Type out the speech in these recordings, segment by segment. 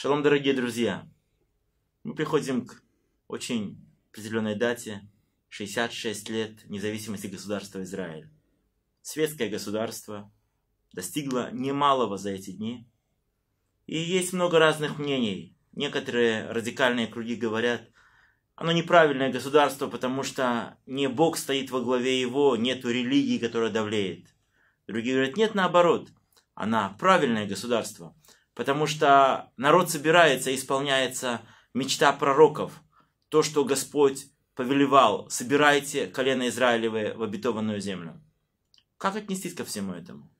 Шалом, дорогие друзья! Мы приходим к очень определенной дате, 66 лет независимости государства Израиль. Светское государство достигло немалого за эти дни. И есть много разных мнений. Некоторые радикальные круги говорят, оно неправильное государство, потому что не Бог стоит во главе его, нету религии, которая давлеет. Другие говорят, нет, наоборот, она правильное государство – потому что народ собирается, исполняется мечта пророков, то, что Господь повелевал, собирайте колено Израилевы в обетованную землю. Как отнестись ко всему этому?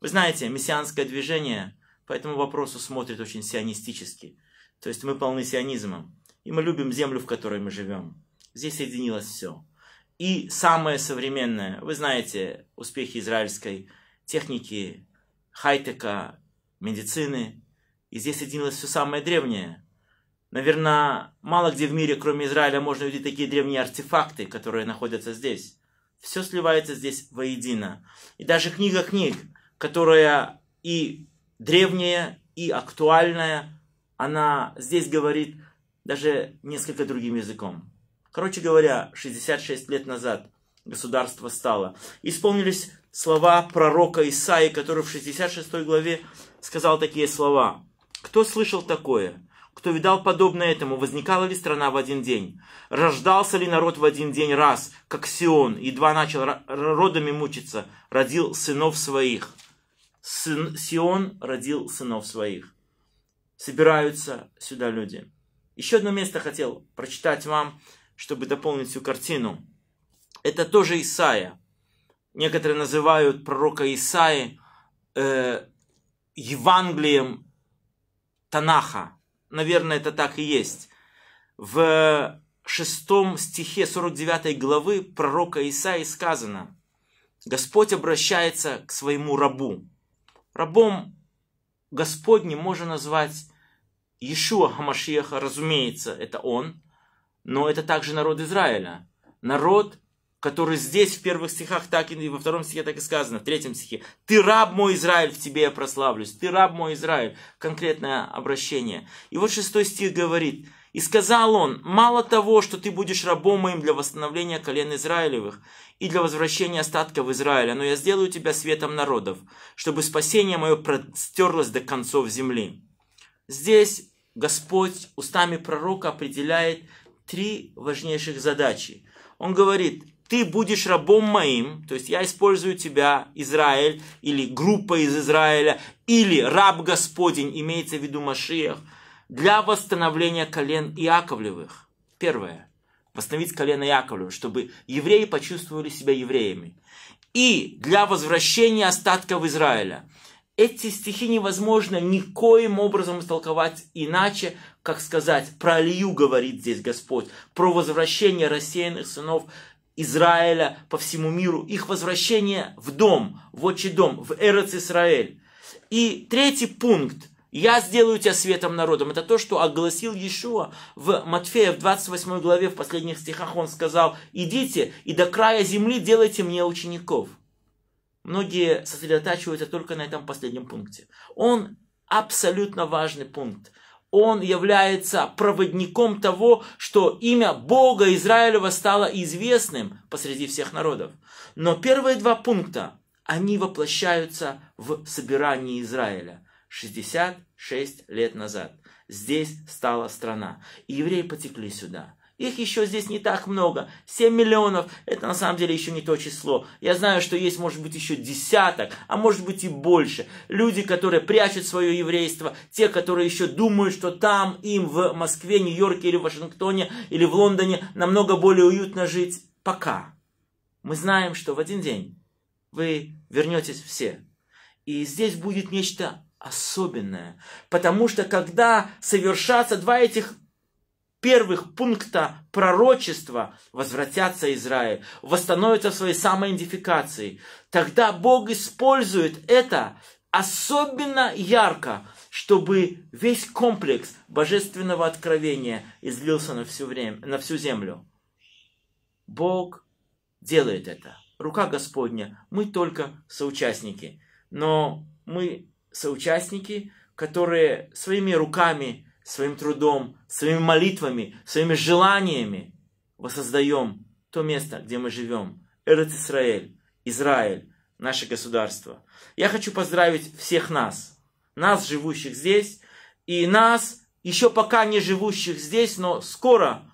Вы знаете, мессианское движение по этому вопросу смотрит очень сионистически. То есть мы полны сионизма, и мы любим землю, в которой мы живем. Здесь соединилось все. И самое современное, вы знаете, успехи израильской техники, хай-тека, медицины. И здесь соединилось все самое древнее. Наверное, мало где в мире, кроме Израиля, можно увидеть такие древние артефакты, которые находятся здесь. Все сливается здесь воедино. И даже книга книг, которая и древняя, и актуальная, она здесь говорит даже несколько другим языком. Короче говоря, 66 лет назад государство стало. Исполнились слова пророка Исаи, который в 66 главе сказал такие слова. Кто слышал такое? Кто видал подобное этому? Возникала ли страна в один день? Рождался ли народ в один день раз, как Сион, едва начал родами мучиться, родил сынов своих? Сын, Сион родил сынов своих. Собираются сюда люди. Еще одно место хотел прочитать вам, чтобы дополнить всю картину. Это тоже Исаия. Некоторые называют пророка Исаи э, Евангелием Танаха. Наверное, это так и есть. В шестом стихе 49 главы пророка Исаи сказано, Господь обращается к своему рабу. Рабом Господним можно назвать Иешуа Хамашиаха, разумеется, это он, но это также народ Израиля. Народ, который здесь в первых стихах так и во втором стихе так и сказано, в третьем стихе. «Ты раб мой, Израиль, в тебе я прославлюсь». «Ты раб мой, Израиль». Конкретное обращение. И вот шестой стих говорит. «И сказал он, мало того, что ты будешь рабом моим для восстановления колен Израилевых и для возвращения остатков Израиля, но я сделаю тебя светом народов, чтобы спасение мое простерлось до концов земли». Здесь Господь устами пророка определяет три важнейших задачи. Он говорит, ты будешь рабом моим, то есть я использую тебя, Израиль, или группа из Израиля, или раб Господень, имеется в виду Машиях, для восстановления колен Иаковлевых. Первое. Восстановить колено Иаковлева, чтобы евреи почувствовали себя евреями. И для возвращения остатков Израиля. Эти стихи невозможно никоим образом истолковать иначе, как сказать, про Илью говорит здесь Господь, про возвращение рассеянных сынов Израиля по всему миру, их возвращение в дом, в отчий дом, в Эрец Исраэль. И третий пункт. Я сделаю тебя светом народом. Это то, что огласил Иешуа в Матфея в 28 главе, в последних стихах он сказал, идите и до края земли делайте мне учеников. Многие сосредотачиваются только на этом последнем пункте. Он абсолютно важный пункт он является проводником того, что имя Бога Израилева стало известным посреди всех народов. Но первые два пункта, они воплощаются в собирании Израиля 66 лет назад. Здесь стала страна. И евреи потекли сюда. Их еще здесь не так много. 7 миллионов – это на самом деле еще не то число. Я знаю, что есть, может быть, еще десяток, а может быть и больше. Люди, которые прячут свое еврейство, те, которые еще думают, что там им в Москве, Нью-Йорке или Вашингтоне или в Лондоне намного более уютно жить. Пока. Мы знаем, что в один день вы вернетесь все. И здесь будет нечто особенное. Потому что когда совершатся два этих первых пункта пророчества возвратятся Израиль, восстановится в своей самоидентификации. Тогда Бог использует это особенно ярко, чтобы весь комплекс божественного откровения излился на всю, время, на всю землю. Бог делает это. Рука Господня. Мы только соучастники. Но мы соучастники, которые своими руками своим трудом, своими молитвами, своими желаниями воссоздаем то место, где мы живем. Эрец Исраэль, Израиль, наше государство. Я хочу поздравить всех нас, нас, живущих здесь, и нас, еще пока не живущих здесь, но скоро,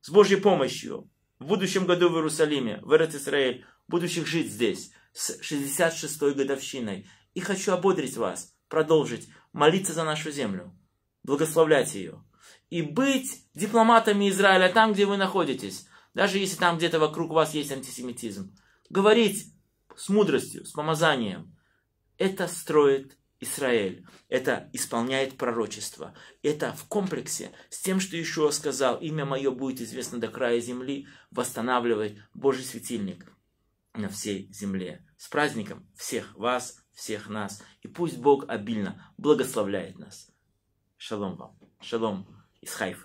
с Божьей помощью, в будущем году в Иерусалиме, в Эрец Исраэль, будущих жить здесь, с 66-й годовщиной. И хочу ободрить вас, продолжить молиться за нашу землю благословлять ее. И быть дипломатами Израиля там, где вы находитесь, даже если там где-то вокруг вас есть антисемитизм. Говорить с мудростью, с помазанием. Это строит Израиль. Это исполняет пророчество. Это в комплексе с тем, что еще сказал, имя мое будет известно до края земли, восстанавливать Божий светильник на всей земле. С праздником всех вас, всех нас. И пусть Бог обильно благословляет нас. 沙龙吧，沙龙，以色列。